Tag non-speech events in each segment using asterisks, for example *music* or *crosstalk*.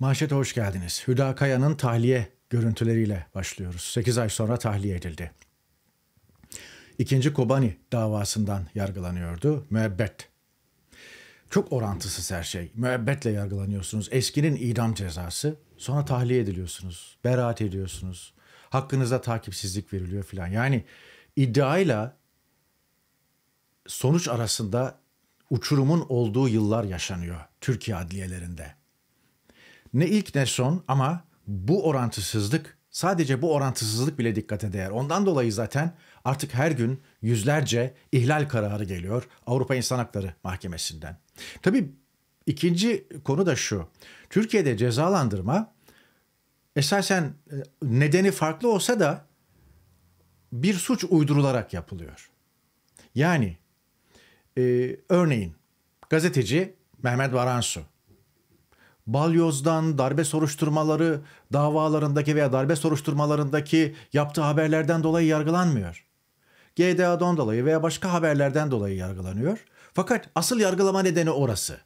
Mahşete hoş geldiniz. Hüda Kaya'nın tahliye görüntüleriyle başlıyoruz. 8 ay sonra tahliye edildi. İkinci Kobani davasından yargılanıyordu. Müebbet. Çok orantısız her şey. Müebbetle yargılanıyorsunuz. Eskinin idam cezası. Sonra tahliye ediliyorsunuz. Beraat ediyorsunuz. Hakkınıza takipsizlik veriliyor filan. Yani iddiayla sonuç arasında uçurumun olduğu yıllar yaşanıyor Türkiye adliyelerinde. Ne ilk ne son ama bu orantısızlık sadece bu orantısızlık bile dikkate değer. Ondan dolayı zaten artık her gün yüzlerce ihlal kararı geliyor Avrupa İnsan Hakları Mahkemesi'nden. Tabii ikinci konu da şu. Türkiye'de cezalandırma esasen e, nedeni farklı olsa da bir suç uydurularak yapılıyor. Yani e, örneğin gazeteci Mehmet Varansu. Balyoz'dan darbe soruşturmaları davalarındaki veya darbe soruşturmalarındaki yaptığı haberlerden dolayı yargılanmıyor. GDA'dan dolayı veya başka haberlerden dolayı yargılanıyor. Fakat asıl yargılama nedeni orası.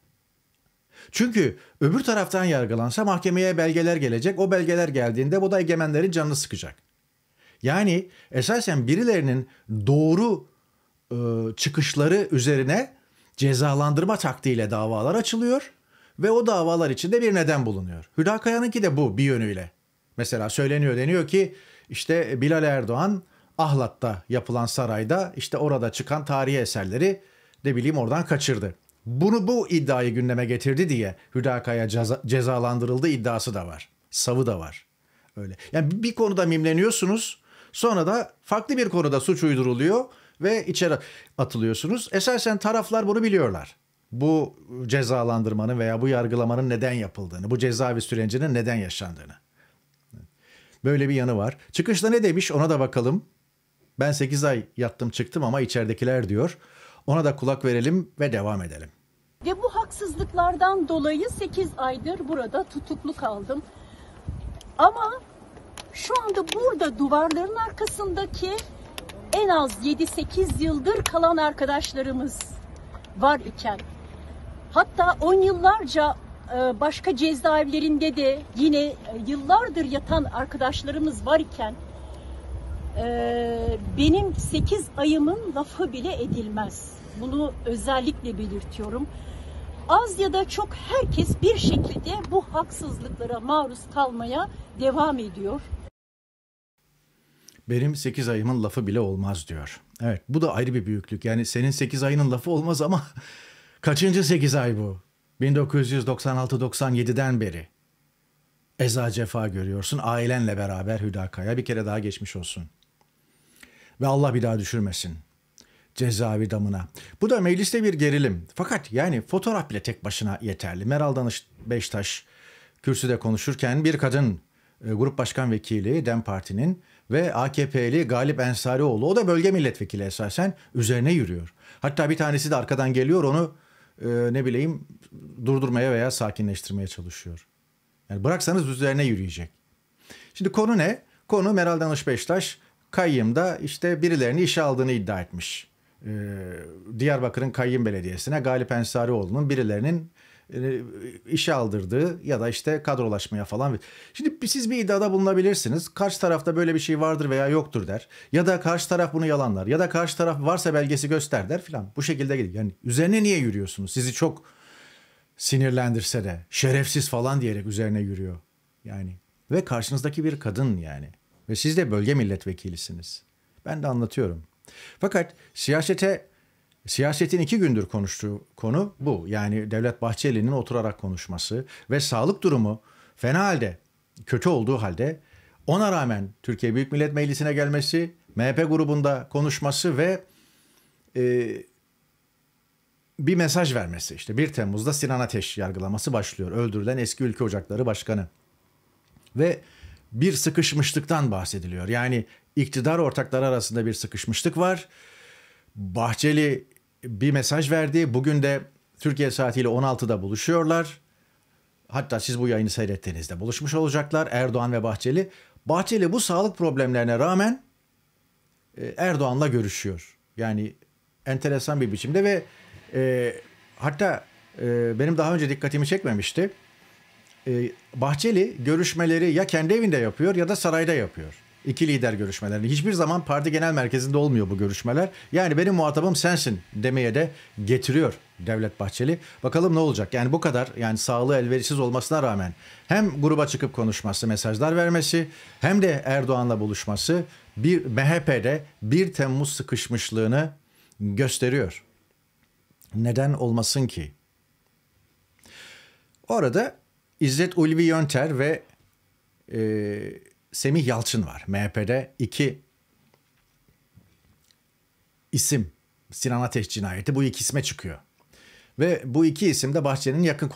Çünkü öbür taraftan yargılansa mahkemeye belgeler gelecek. O belgeler geldiğinde bu da egemenlerin canını sıkacak. Yani esasen birilerinin doğru e, çıkışları üzerine cezalandırma taktiğiyle davalar açılıyor ve o davalar içinde bir neden bulunuyor. Hüdakaya'nınki de bu bir yönüyle. Mesela söyleniyor deniyor ki işte e, Bilal Erdoğan Ahlat'ta yapılan sarayda işte orada çıkan tarihi eserleri de bileyim oradan kaçırdı. Bunu bu iddiayı gündeme getirdi diye Hüdakaya ceza, cezalandırıldı iddiası da var. Savı da var. Öyle. Yani bir konuda mimleniyorsunuz sonra da farklı bir konuda suç uyduruluyor ve içeri atılıyorsunuz. Esasen taraflar bunu biliyorlar bu cezalandırmanın veya bu yargılamanın neden yapıldığını, bu cezaevi sürecinin neden yaşandığını. Böyle bir yanı var. Çıkışta ne demiş ona da bakalım. Ben 8 ay yattım çıktım ama içeridekiler diyor. Ona da kulak verelim ve devam edelim. Ve bu haksızlıklardan dolayı 8 aydır burada tutuklu kaldım. Ama şu anda burada duvarların arkasındaki en az 7-8 yıldır kalan arkadaşlarımız var iken Hatta on yıllarca e, başka cezaevlerinde de yine e, yıllardır yatan arkadaşlarımız varken e, benim sekiz ayımın lafı bile edilmez. Bunu özellikle belirtiyorum. Az ya da çok herkes bir şekilde bu haksızlıklara maruz kalmaya devam ediyor. Benim 8 ayımın lafı bile olmaz diyor. Evet bu da ayrı bir büyüklük. Yani senin 8 ayının lafı olmaz ama Kaçıncı 8 ay bu? 1996-97'den beri. Eza cefa görüyorsun. Ailenle beraber Hüdakaya bir kere daha geçmiş olsun. Ve Allah bir daha düşürmesin. cezavi damına. Bu da mecliste bir gerilim. Fakat yani fotoğraf bile tek başına yeterli. Meral Danış Beştaş kürsüde konuşurken bir kadın e, grup başkan vekili DEM Parti'nin ve AKP'li Galip Ensarioğlu o da bölge milletvekili esasen üzerine yürüyor. Hatta bir tanesi de arkadan geliyor onu e, ne bileyim durdurmaya veya sakinleştirmeye çalışıyor. Yani bıraksanız üzerine yürüyecek. Şimdi konu ne? Konu Meral Danış Beştaş Kayyım'da işte birilerini işe aldığını iddia etmiş. Ee, Diyarbakır'ın Kayyım Belediyesi'ne Galip Ensarioğlu'nun birilerinin işe aldırdığı ya da işte kadrolaşmaya falan. Şimdi siz bir iddiada bulunabilirsiniz. Karşı tarafta böyle bir şey vardır veya yoktur der. Ya da karşı taraf bunu yalanlar. Ya da karşı taraf varsa belgesi göster der filan. Bu şekilde gidiyor. Yani üzerine niye yürüyorsunuz? Sizi çok sinirlendirse de şerefsiz falan diyerek üzerine yürüyor. Yani ve karşınızdaki bir kadın yani. Ve siz de bölge milletvekilisiniz. Ben de anlatıyorum. Fakat siyasete Siyasetin iki gündür konuştuğu konu bu. Yani Devlet Bahçeli'nin oturarak konuşması ve sağlık durumu fena halde, kötü olduğu halde ona rağmen Türkiye Büyük Millet Meclisi'ne gelmesi, MHP grubunda konuşması ve e, bir mesaj vermesi. işte 1 Temmuz'da Sinan Ateş yargılaması başlıyor. Öldürülen eski ülke ocakları başkanı. Ve bir sıkışmışlıktan bahsediliyor. Yani iktidar ortakları arasında bir sıkışmışlık var. Bahçeli bir mesaj verdi. Bugün de Türkiye saatiyle 16'da buluşuyorlar. Hatta siz bu yayını seyrettiğinizde buluşmuş olacaklar Erdoğan ve Bahçeli. Bahçeli bu sağlık problemlerine rağmen e, Erdoğan'la görüşüyor. Yani enteresan bir biçimde ve e, hatta e, benim daha önce dikkatimi çekmemişti. E, Bahçeli görüşmeleri ya kendi evinde yapıyor ya da sarayda yapıyor. İki lider görüşmelerini. Hiçbir zaman parti genel merkezinde olmuyor bu görüşmeler. Yani benim muhatabım sensin demeye de getiriyor Devlet Bahçeli. Bakalım ne olacak? Yani bu kadar yani sağlığı elverişsiz olmasına rağmen hem gruba çıkıp konuşması, mesajlar vermesi hem de Erdoğan'la buluşması bir MHP'de 1 Temmuz sıkışmışlığını gösteriyor. Neden olmasın ki? Orada İzzet Ulvi Yönter ve e, Semih Yalçın var. MHP'de iki isim Sinan Ateş cinayeti bu iki isme çıkıyor. Ve bu iki isim de Bahçeli'nin yakın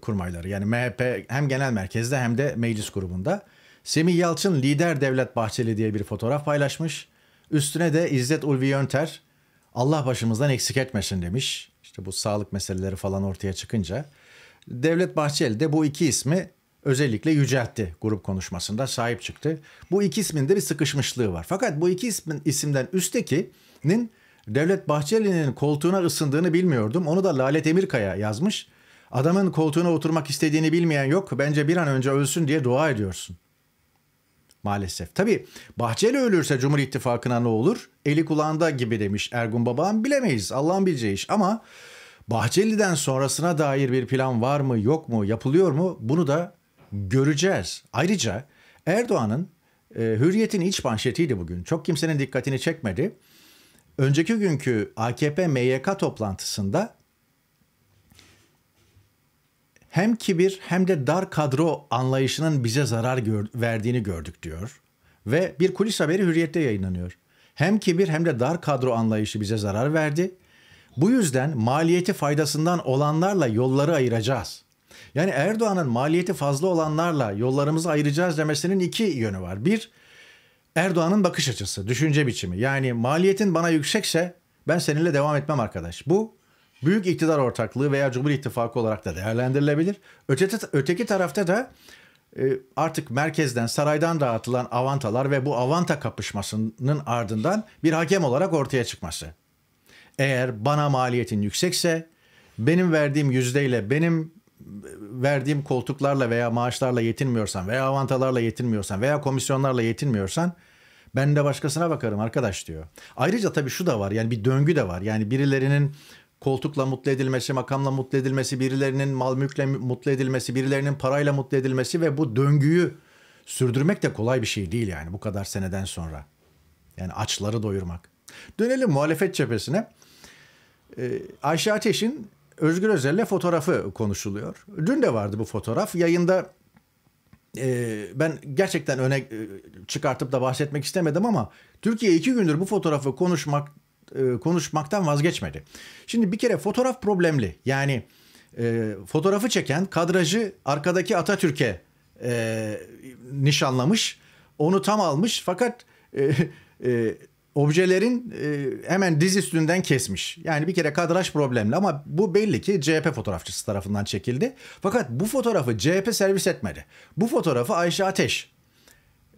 kurmayları. Yani MHP hem genel merkezde hem de meclis grubunda. Semih Yalçın lider Devlet Bahçeli diye bir fotoğraf paylaşmış. Üstüne de İzzet Ulvi Yönter Allah başımızdan eksik etmesin demiş. İşte bu sağlık meseleleri falan ortaya çıkınca. Devlet Bahçeli de bu iki ismi özellikle yüceltti grup konuşmasında sahip çıktı. Bu iki ismin de bir sıkışmışlığı var. Fakat bu iki ismin isimden üsttekinin Devlet Bahçeli'nin koltuğuna ısındığını bilmiyordum. Onu da lale Emirkaya yazmış. Adamın koltuğuna oturmak istediğini bilmeyen yok. Bence bir an önce ölsün diye dua ediyorsun. Maalesef. Tabii Bahçeli ölürse Cumhur İttifakı'na ne olur? Eli kulağında gibi demiş Ergun Baba'm. Bilemeyiz. Allah'ın bileceği iş. Ama Bahçeli'den sonrasına dair bir plan var mı yok mu yapılıyor mu? Bunu da göreceğiz. Ayrıca Erdoğan'ın e, Hürriyet'in iç manşetiydi bugün. Çok kimsenin dikkatini çekmedi. Önceki günkü AKP MYK toplantısında hem kibir hem de dar kadro anlayışının bize zarar gör, verdiğini gördük diyor. Ve bir kulis haberi Hürriyet'te yayınlanıyor. Hem kibir hem de dar kadro anlayışı bize zarar verdi. Bu yüzden maliyeti faydasından olanlarla yolları ayıracağız. Yani Erdoğan'ın maliyeti fazla olanlarla yollarımızı ayıracağız demesinin iki yönü var. Bir, Erdoğan'ın bakış açısı, düşünce biçimi. Yani maliyetin bana yüksekse ben seninle devam etmem arkadaş. Bu büyük iktidar ortaklığı veya Cumhur İttifakı olarak da değerlendirilebilir. Öteki, öteki tarafta da e, artık merkezden saraydan dağıtılan avantalar ve bu avanta kapışmasının ardından bir hakem olarak ortaya çıkması. Eğer bana maliyetin yüksekse benim verdiğim yüzdeyle benim verdiğim koltuklarla veya maaşlarla yetinmiyorsan veya avantalarla yetinmiyorsan veya komisyonlarla yetinmiyorsan ben de başkasına bakarım arkadaş diyor. Ayrıca tabii şu da var yani bir döngü de var. Yani birilerinin koltukla mutlu edilmesi, makamla mutlu edilmesi, birilerinin mal mülkle mutlu edilmesi, birilerinin parayla mutlu edilmesi ve bu döngüyü sürdürmek de kolay bir şey değil yani bu kadar seneden sonra. Yani açları doyurmak. Dönelim muhalefet cephesine. Ee, Ayşe Ateş'in Özgür Özel'le fotoğrafı konuşuluyor. Dün de vardı bu fotoğraf. Yayında e, ben gerçekten öne e, çıkartıp da bahsetmek istemedim ama Türkiye iki gündür bu fotoğrafı konuşmak e, konuşmaktan vazgeçmedi. Şimdi bir kere fotoğraf problemli. Yani e, fotoğrafı çeken kadrajı arkadaki Atatürk'e e, nişanlamış. Onu tam almış fakat e, e, objelerin e, hemen diz üstünden kesmiş. Yani bir kere kadraj problemli ama bu belli ki CHP fotoğrafçısı tarafından çekildi. Fakat bu fotoğrafı CHP servis etmedi. Bu fotoğrafı Ayşe Ateş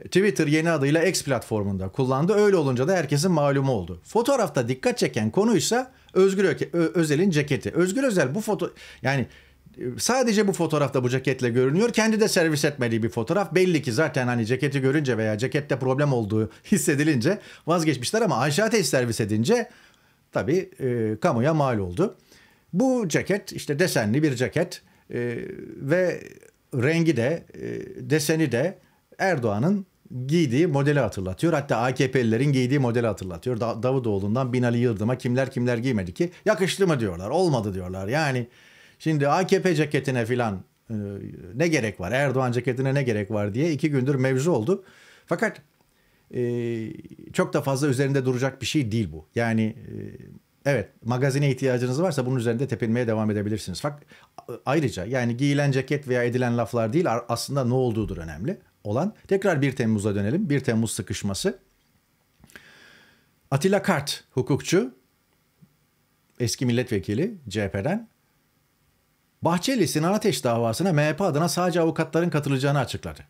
e, Twitter yeni adıyla X platformunda kullandı. Öyle olunca da herkesin malumu oldu. Fotoğrafta dikkat çeken konuysa Özgür Özel'in ceketi. Özgür Özel bu foto yani sadece bu fotoğrafta bu ceketle görünüyor. Kendi de servis etmediği bir fotoğraf. Belli ki zaten hani ceketi görünce veya cekette problem olduğu *laughs* hissedilince vazgeçmişler ama Ayşe Ateş servis edince tabii e, kamuya mal oldu. Bu ceket işte desenli bir ceket e, ve rengi de e, deseni de Erdoğan'ın giydiği modeli hatırlatıyor. Hatta AKP'lilerin giydiği modeli hatırlatıyor. Da- Davutoğlu'ndan Binali Yıldırım'a kimler kimler giymedi ki yakıştı mı diyorlar olmadı diyorlar yani Şimdi AKP ceketine filan e, ne gerek var? Erdoğan ceketine ne gerek var diye iki gündür mevzu oldu. Fakat e, çok da fazla üzerinde duracak bir şey değil bu. Yani e, evet magazine ihtiyacınız varsa bunun üzerinde tepinmeye devam edebilirsiniz. Fakat ayrıca yani giyilen ceket veya edilen laflar değil aslında ne olduğudur önemli olan. Tekrar 1 Temmuz'a dönelim. 1 Temmuz sıkışması. Atilla Kart hukukçu eski milletvekili CHP'den Bahçeli Sinan Ateş davasına MHP adına sadece avukatların katılacağını açıkladı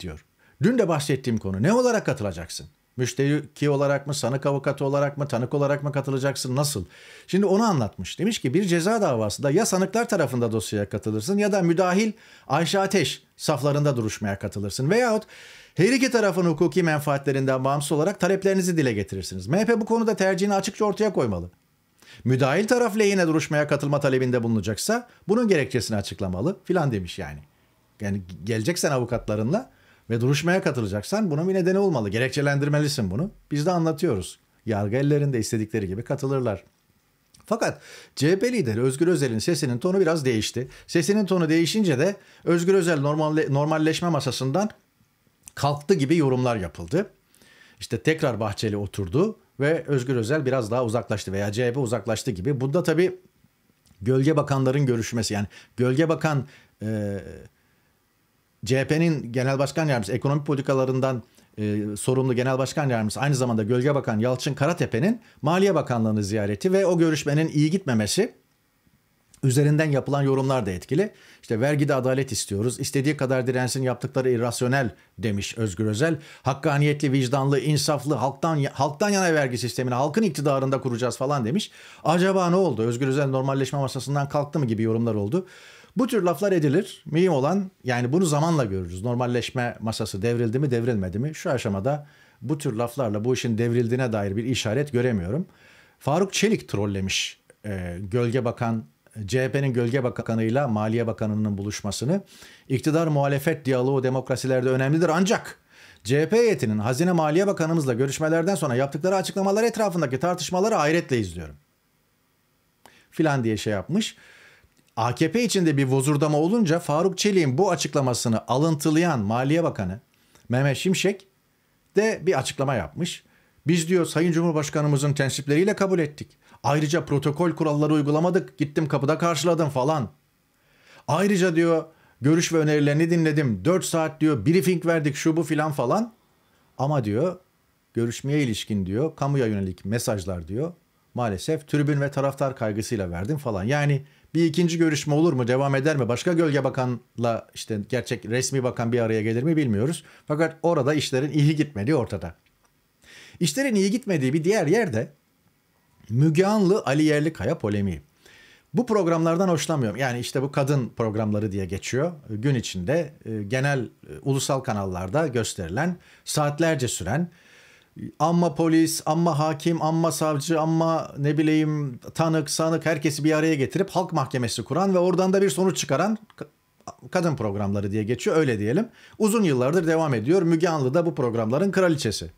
diyor. Dün de bahsettiğim konu ne olarak katılacaksın? Müşteki olarak mı, sanık avukatı olarak mı, tanık olarak mı katılacaksın, nasıl? Şimdi onu anlatmış. Demiş ki bir ceza davasında ya sanıklar tarafında dosyaya katılırsın ya da müdahil Ayşe Ateş saflarında duruşmaya katılırsın. Veyahut her iki tarafın hukuki menfaatlerinden bağımsız olarak taleplerinizi dile getirirsiniz. MHP bu konuda tercihini açıkça ortaya koymalı. Müdahil taraf lehine duruşmaya katılma talebinde bulunacaksa bunun gerekçesini açıklamalı filan demiş yani. Yani geleceksen avukatlarınla ve duruşmaya katılacaksan bunun bir nedeni olmalı. Gerekçelendirmelisin bunu. Biz de anlatıyoruz. Yargı ellerinde istedikleri gibi katılırlar. Fakat CHP lideri Özgür Özel'in sesinin tonu biraz değişti. Sesinin tonu değişince de Özgür Özel normal, normalleşme masasından kalktı gibi yorumlar yapıldı. İşte tekrar Bahçeli oturdu ve Özgür Özel biraz daha uzaklaştı veya CHP uzaklaştı gibi. Bunda tabii gölge bakanların görüşmesi yani gölge bakan e, CHP'nin genel başkan yardımcısı ekonomi politikalarından e, sorumlu genel başkan yardımcısı aynı zamanda gölge bakan Yalçın Karatepe'nin Maliye Bakanlığı'nı ziyareti ve o görüşmenin iyi gitmemesi üzerinden yapılan yorumlar da etkili. İşte vergide adalet istiyoruz. İstediği kadar dirensin yaptıkları irrasyonel demiş Özgür Özel. Hakkaniyetli, vicdanlı, insaflı, halktan halktan yana vergi sistemini halkın iktidarında kuracağız falan demiş. Acaba ne oldu? Özgür Özel normalleşme masasından kalktı mı gibi yorumlar oldu. Bu tür laflar edilir. Mühim olan yani bunu zamanla görürüz. Normalleşme masası devrildi mi devrilmedi mi? Şu aşamada bu tür laflarla bu işin devrildiğine dair bir işaret göremiyorum. Faruk Çelik trollemiş. E, Gölge Bakan CHP'nin Gölge Bakanı'yla Maliye Bakanı'nın buluşmasını. İktidar muhalefet diyaloğu demokrasilerde önemlidir ancak CHP heyetinin Hazine Maliye Bakanımızla görüşmelerden sonra yaptıkları açıklamalar etrafındaki tartışmaları hayretle izliyorum. Filan diye şey yapmış. AKP içinde bir vozurdama olunca Faruk Çelik'in bu açıklamasını alıntılayan Maliye Bakanı Mehmet Şimşek de bir açıklama yapmış. Biz diyor Sayın Cumhurbaşkanımızın tensipleriyle kabul ettik. Ayrıca protokol kuralları uygulamadık. Gittim kapıda karşıladım falan. Ayrıca diyor görüş ve önerilerini dinledim. 4 saat diyor briefing verdik şu bu filan falan. Ama diyor görüşmeye ilişkin diyor kamuya yönelik mesajlar diyor maalesef tribün ve taraftar kaygısıyla verdim falan. Yani bir ikinci görüşme olur mu devam eder mi başka gölge bakanla işte gerçek resmi bakan bir araya gelir mi bilmiyoruz. Fakat orada işlerin iyi gitmediği ortada. İşlerin iyi gitmediği bir diğer yerde Müge Anlı Ali Yerlikaya polemiği. Bu programlardan hoşlanmıyorum. Yani işte bu kadın programları diye geçiyor. Gün içinde e, genel e, ulusal kanallarda gösterilen, saatlerce süren amma polis, amma hakim, amma savcı, amma ne bileyim tanık, sanık herkesi bir araya getirip halk mahkemesi kuran ve oradan da bir sonuç çıkaran kadın programları diye geçiyor öyle diyelim. Uzun yıllardır devam ediyor. Müge Anlı da bu programların kraliçesi.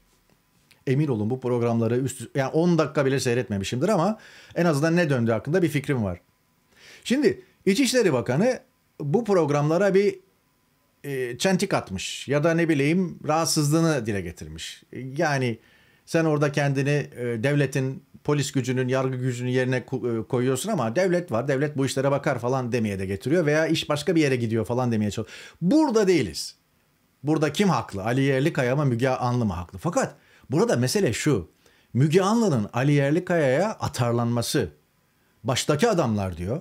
Emin olun bu programları üst yani 10 dakika bile seyretmemişimdir ama en azından ne döndü hakkında bir fikrim var. Şimdi İçişleri Bakanı bu programlara bir e, çentik atmış ya da ne bileyim rahatsızlığını dile getirmiş. Yani sen orada kendini e, devletin polis gücünün, yargı gücünün yerine e, koyuyorsun ama devlet var, devlet bu işlere bakar falan demeye de getiriyor veya iş başka bir yere gidiyor falan demeye çalışıyor. Burada değiliz. Burada kim haklı? Ali Yerlikaya mı Müge Anlı mı haklı? Fakat Burada mesele şu. Müge Anlı'nın Ali Yerlikaya'ya atarlanması. Baştaki adamlar diyor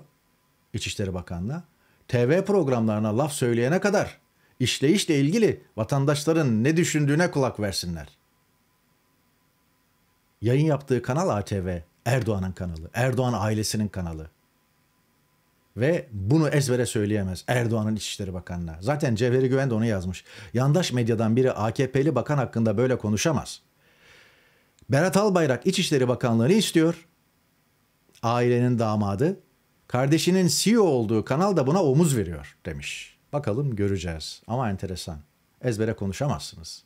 İçişleri Bakanlığı. TV programlarına laf söyleyene kadar işleyişle ilgili vatandaşların ne düşündüğüne kulak versinler. Yayın yaptığı kanal ATV, Erdoğan'ın kanalı, Erdoğan ailesinin kanalı. Ve bunu ezbere söyleyemez Erdoğan'ın İçişleri Bakanı'na. Zaten Cevheri Güven de onu yazmış. Yandaş medyadan biri AKP'li bakan hakkında böyle konuşamaz.'' Berat Albayrak İçişleri Bakanlığı'nı istiyor. Ailenin damadı. Kardeşinin CEO olduğu kanal da buna omuz veriyor demiş. Bakalım göreceğiz ama enteresan. Ezbere konuşamazsınız.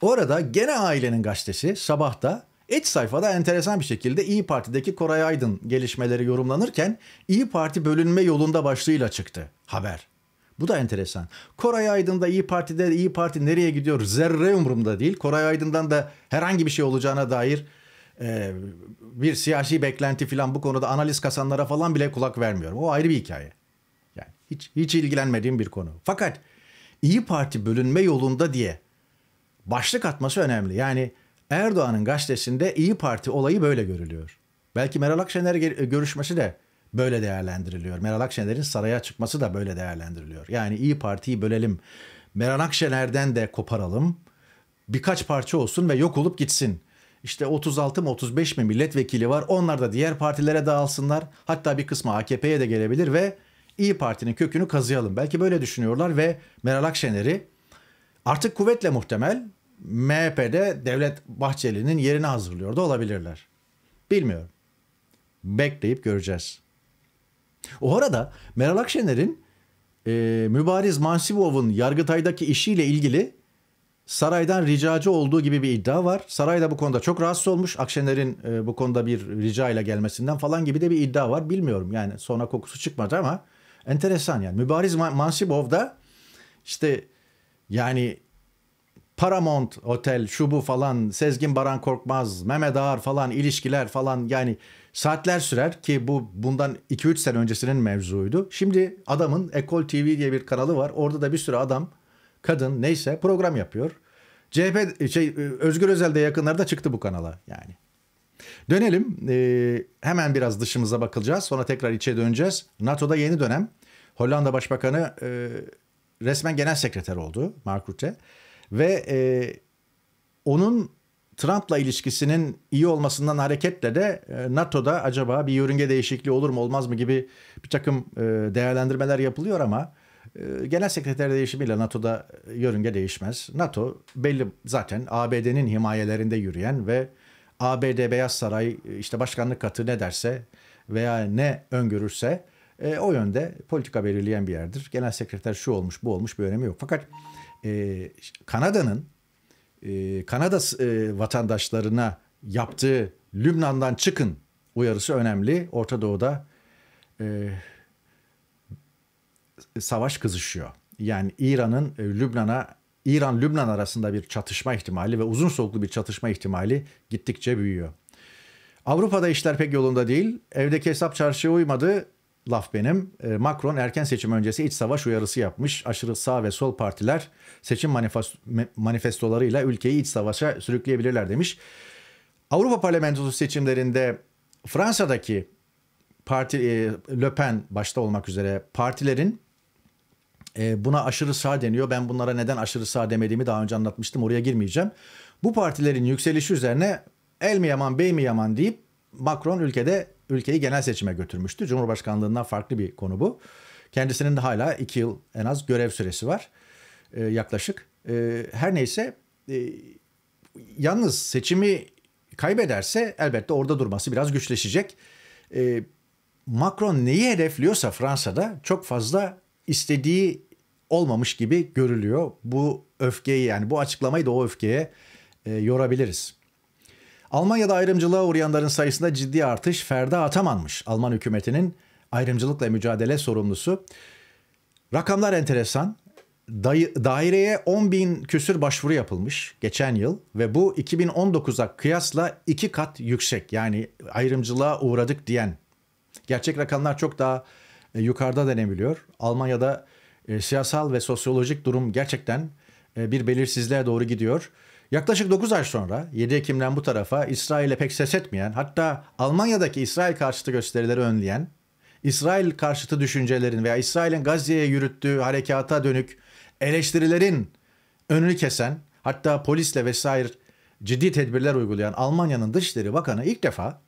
Orada gene ailenin gazetesi sabahta iç sayfada enteresan bir şekilde İyi Parti'deki Koray Aydın gelişmeleri yorumlanırken İyi Parti bölünme yolunda başlığıyla çıktı haber. Bu da enteresan. Koray Aydın'da İyi Parti'de İyi Parti nereye gidiyor zerre umurumda değil. Koray Aydın'dan da herhangi bir şey olacağına dair e, bir siyasi beklenti falan bu konuda analiz kasanlara falan bile kulak vermiyorum. O ayrı bir hikaye. Yani hiç hiç ilgilenmediğim bir konu. Fakat İyi Parti bölünme yolunda diye başlık atması önemli. Yani Erdoğan'ın gazetesinde İyi Parti olayı böyle görülüyor. Belki Meral Akşener görüşmesi de böyle değerlendiriliyor. Meral Akşener'in saraya çıkması da böyle değerlendiriliyor. Yani İyi Parti'yi bölelim. Meral Akşener'den de koparalım. Birkaç parça olsun ve yok olup gitsin. İşte 36 mı 35 mi milletvekili var. Onlar da diğer partilere dağılsınlar. Hatta bir kısmı AKP'ye de gelebilir ve İyi Parti'nin kökünü kazıyalım. Belki böyle düşünüyorlar ve Meral Akşener'i artık kuvvetle muhtemel MHP'de Devlet Bahçeli'nin yerine hazırlıyor da olabilirler. Bilmiyorum. Bekleyip göreceğiz. O arada Meral Akşener'in e, Mübariz Mansibov'un Yargıtay'daki işiyle ilgili saraydan ricacı olduğu gibi bir iddia var. Saray da bu konuda çok rahatsız olmuş. Akşener'in e, bu konuda bir rica ile gelmesinden falan gibi de bir iddia var. Bilmiyorum yani sonra kokusu çıkmadı ama enteresan yani. Mübariz Mansibov da işte yani Paramount Otel şu bu falan Sezgin Baran Korkmaz, Mehmet Ağar falan ilişkiler falan yani Saatler sürer ki bu bundan 2-3 sene öncesinin mevzuydu. Şimdi adamın Ekol TV diye bir kanalı var. Orada da bir sürü adam, kadın neyse program yapıyor. CHP şey Özgür Özel de yakınlarda çıktı bu kanala yani. Dönelim. Ee, hemen biraz dışımıza bakılacağız. Sonra tekrar içe döneceğiz. NATO'da yeni dönem. Hollanda Başbakanı e, resmen genel sekreter oldu Mark Rutte. Ve e, onun Trump'la ilişkisinin iyi olmasından hareketle de e, NATO'da acaba bir yörünge değişikliği olur mu olmaz mı gibi bir takım e, değerlendirmeler yapılıyor ama e, genel sekreter değişimiyle NATO'da yörünge değişmez. NATO belli zaten ABD'nin himayelerinde yürüyen ve ABD Beyaz Saray işte başkanlık katı ne derse veya ne öngörürse o yönde politika belirleyen bir yerdir. Genel sekreter şu olmuş bu olmuş bir önemi yok. Fakat Kanada'nın e, Kanada e, vatandaşlarına yaptığı Lübnan'dan çıkın uyarısı önemli. Orta Doğu'da e, savaş kızışıyor. Yani İran'ın e, Lübnan'a İran Lübnan arasında bir çatışma ihtimali ve uzun soluklu bir çatışma ihtimali gittikçe büyüyor. Avrupa'da işler pek yolunda değil. Evdeki hesap çarşıya uymadı laf benim. E, Macron erken seçim öncesi iç savaş uyarısı yapmış. Aşırı sağ ve sol partiler seçim manifestolarıyla ülkeyi iç savaşa sürükleyebilirler demiş. Avrupa Parlamentosu seçimlerinde Fransa'daki parti e, Le Pen başta olmak üzere partilerin e, buna aşırı sağ deniyor. Ben bunlara neden aşırı sağ demediğimi daha önce anlatmıştım. Oraya girmeyeceğim. Bu partilerin yükselişi üzerine el mi yaman bey mi yaman deyip Macron ülkede ülkeyi genel seçime götürmüştü. Cumhurbaşkanlığından farklı bir konu bu. Kendisinin de hala iki yıl en az görev süresi var e, yaklaşık. E, her neyse e, yalnız seçimi kaybederse elbette orada durması biraz güçleşecek. E, Macron neyi hedefliyorsa Fransa'da çok fazla istediği olmamış gibi görülüyor. Bu öfkeyi yani bu açıklamayı da o öfkeye e, yorabiliriz. Almanya'da ayrımcılığa uğrayanların sayısında ciddi artış Ferda Ataman'mış. Alman hükümetinin ayrımcılıkla mücadele sorumlusu. Rakamlar enteresan. Dayı, daireye 10 bin küsür başvuru yapılmış geçen yıl ve bu 2019'a kıyasla iki kat yüksek. Yani ayrımcılığa uğradık diyen. Gerçek rakamlar çok daha e, yukarıda denebiliyor. Almanya'da e, siyasal ve sosyolojik durum gerçekten e, bir belirsizliğe doğru gidiyor. Yaklaşık 9 ay sonra 7 Ekim'den bu tarafa İsrail'e pek ses etmeyen hatta Almanya'daki İsrail karşıtı gösterileri önleyen, İsrail karşıtı düşüncelerin veya İsrail'in Gazze'ye yürüttüğü harekata dönük eleştirilerin önünü kesen hatta polisle vesaire ciddi tedbirler uygulayan Almanya'nın Dışişleri Bakanı ilk defa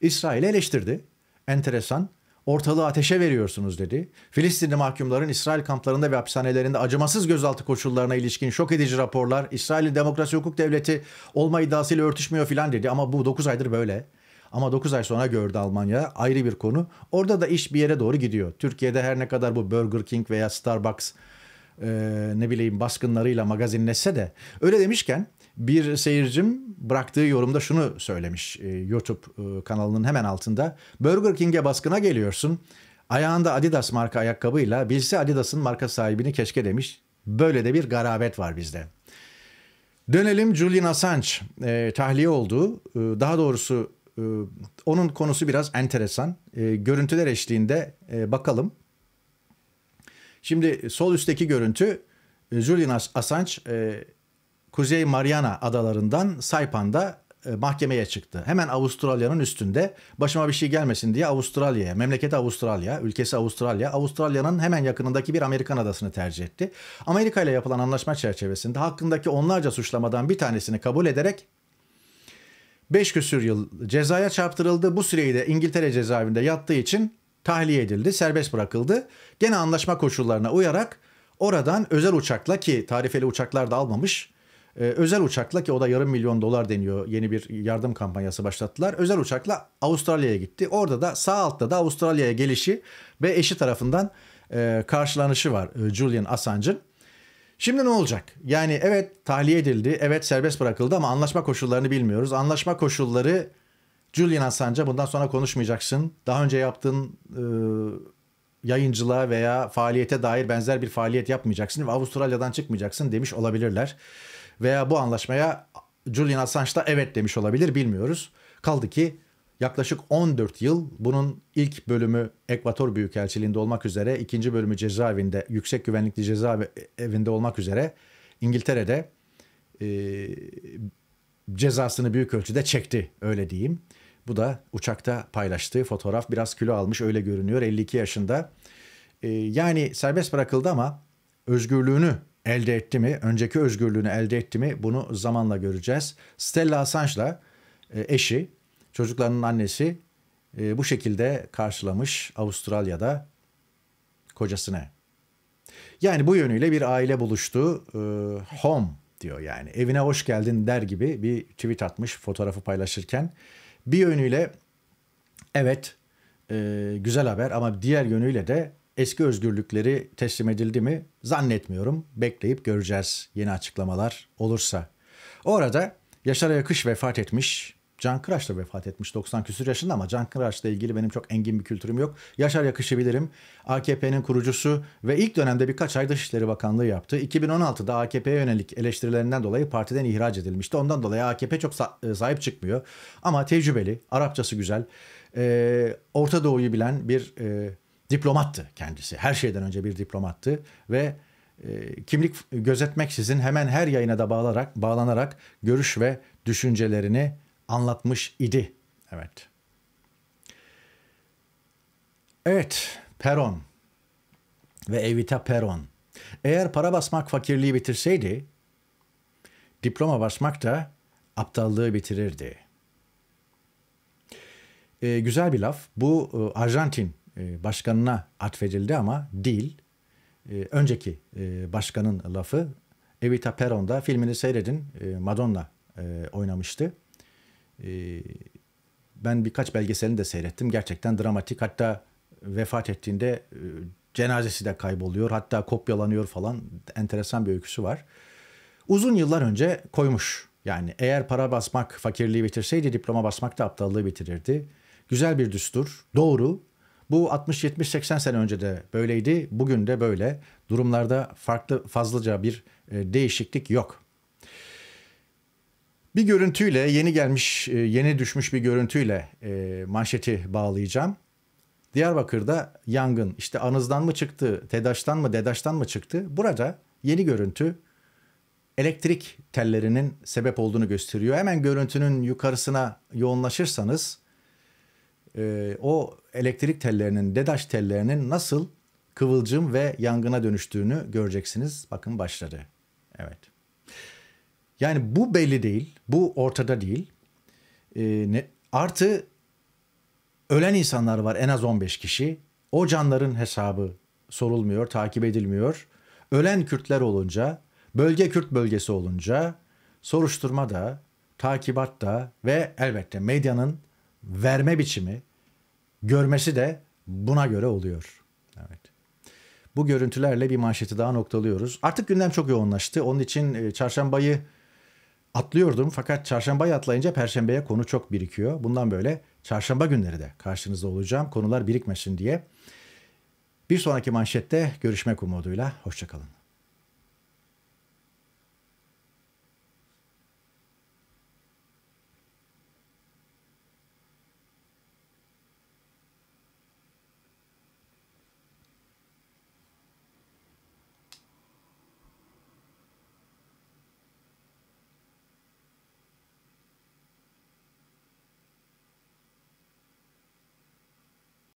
İsrail'i eleştirdi. Enteresan ortalığı ateşe veriyorsunuz dedi. Filistinli mahkumların İsrail kamplarında ve hapishanelerinde acımasız gözaltı koşullarına ilişkin şok edici raporlar İsrail demokrasi hukuk devleti olma iddiasıyla örtüşmüyor filan dedi ama bu 9 aydır böyle. Ama 9 ay sonra gördü Almanya ayrı bir konu. Orada da iş bir yere doğru gidiyor. Türkiye'de her ne kadar bu Burger King veya Starbucks e, ne bileyim baskınlarıyla magazinlese de öyle demişken bir seyircim bıraktığı yorumda şunu söylemiş e, YouTube e, kanalının hemen altında. Burger King'e baskına geliyorsun. Ayağında Adidas marka ayakkabıyla bilse Adidas'ın marka sahibini keşke demiş. Böyle de bir garabet var bizde. Dönelim Julian Assange e, tahliye oldu. E, daha doğrusu e, onun konusu biraz enteresan. E, görüntüler eşliğinde e, bakalım. Şimdi sol üstteki görüntü e, Julian Assange e, Kuzey Mariana adalarından Saipan'da e, mahkemeye çıktı. Hemen Avustralya'nın üstünde başıma bir şey gelmesin diye Avustralya'ya, memleketi Avustralya, ülkesi Avustralya, Avustralya'nın hemen yakınındaki bir Amerikan adasını tercih etti. Amerika ile yapılan anlaşma çerçevesinde hakkındaki onlarca suçlamadan bir tanesini kabul ederek 5 küsür yıl cezaya çarptırıldı. Bu süreyi de İngiltere cezaevinde yattığı için tahliye edildi, serbest bırakıldı. Gene anlaşma koşullarına uyarak oradan özel uçakla ki tarifeli uçaklar da almamış ee, özel uçakla ki o da yarım milyon dolar deniyor yeni bir yardım kampanyası başlattılar. Özel uçakla Avustralya'ya gitti. Orada da sağ altta da Avustralya'ya gelişi ve eşi tarafından e, karşılanışı var e, Julian Assange'ın. Şimdi ne olacak? Yani evet tahliye edildi, evet serbest bırakıldı ama anlaşma koşullarını bilmiyoruz. Anlaşma koşulları Julian Assange'a bundan sonra konuşmayacaksın. Daha önce yaptığın e, yayıncılığa veya faaliyete dair benzer bir faaliyet yapmayacaksın ve Avustralya'dan çıkmayacaksın demiş olabilirler veya bu anlaşmaya Julian Assange da evet demiş olabilir bilmiyoruz. Kaldı ki yaklaşık 14 yıl bunun ilk bölümü Ekvator Büyükelçiliğinde olmak üzere ikinci bölümü cezaevinde yüksek güvenlikli cezaevinde olmak üzere İngiltere'de e, cezasını büyük ölçüde çekti öyle diyeyim. Bu da uçakta paylaştığı fotoğraf biraz kilo almış öyle görünüyor 52 yaşında. E, yani serbest bırakıldı ama özgürlüğünü elde etti mi, önceki özgürlüğünü elde etti mi bunu zamanla göreceğiz. Stella Assange'la e, eşi, çocuklarının annesi e, bu şekilde karşılamış Avustralya'da kocasına. Yani bu yönüyle bir aile buluştu. E, home diyor yani evine hoş geldin der gibi bir tweet atmış fotoğrafı paylaşırken. Bir yönüyle evet güzel haber ama diğer yönüyle de eski özgürlükleri teslim edildi mi zannetmiyorum. Bekleyip göreceğiz yeni açıklamalar olursa. Orada Yaşar Yakış vefat etmiş. Can Kıraş da vefat etmiş 90 küsur yaşında ama Can Kıraş'la ilgili benim çok engin bir kültürüm yok. Yaşar Yakış'ı bilirim. AKP'nin kurucusu ve ilk dönemde birkaç ay Dışişleri Bakanlığı yaptı. 2016'da AKP'ye yönelik eleştirilerinden dolayı partiden ihraç edilmişti. Ondan dolayı AKP çok e, sahip çıkmıyor. Ama tecrübeli, Arapçası güzel, e, Orta Doğu'yu bilen bir e, diplomattı kendisi. Her şeyden önce bir diplomattı ve e, kimlik gözetmeksizin hemen her yayına da bağlanarak, bağlanarak görüş ve düşüncelerini anlatmış idi. Evet. Evet, Peron ve Evita Peron. Eğer para basmak fakirliği bitirseydi, diploma basmak da aptallığı bitirirdi. E, güzel bir laf. Bu e, Arjantin e, başkanına atfedildi ama değil. E, önceki e, başkanın lafı Evita Peron'da filmini seyredin Madonna oynamıştı. Ben birkaç belgeselini de seyrettim. Gerçekten dramatik. Hatta vefat ettiğinde cenazesi de kayboluyor. Hatta kopyalanıyor falan. Enteresan bir öyküsü var. Uzun yıllar önce koymuş. Yani eğer para basmak fakirliği bitirseydi diploma basmak da aptallığı bitirirdi. Güzel bir düstur. Doğru bu 60, 70, 80 sene önce de böyleydi. Bugün de böyle. Durumlarda farklı fazlaca bir e, değişiklik yok. Bir görüntüyle yeni gelmiş, e, yeni düşmüş bir görüntüyle e, manşeti bağlayacağım. Diyarbakır'da yangın işte anızdan mı çıktı, TEDAŞ'tan mı, DEDAŞ'tan mı çıktı? Burada yeni görüntü elektrik tellerinin sebep olduğunu gösteriyor. Hemen görüntünün yukarısına yoğunlaşırsanız e, o elektrik tellerinin, DEDAŞ tellerinin nasıl kıvılcım ve yangına dönüştüğünü göreceksiniz. Bakın başladı. Evet. Yani bu belli değil. Bu ortada değil. E, ne, artı ölen insanlar var en az 15 kişi. O canların hesabı sorulmuyor, takip edilmiyor. Ölen Kürtler olunca, bölge Kürt bölgesi olunca soruşturma da, takibat da ve elbette medyanın verme biçimi, görmesi de buna göre oluyor. Evet. Bu görüntülerle bir manşeti daha noktalıyoruz. Artık gündem çok yoğunlaştı. Onun için e, çarşambayı atlıyordum. Fakat çarşambayı atlayınca perşembeye konu çok birikiyor. Bundan böyle çarşamba günleri de karşınızda olacağım. Konular birikmesin diye. Bir sonraki manşette görüşmek umuduyla. Hoşçakalın.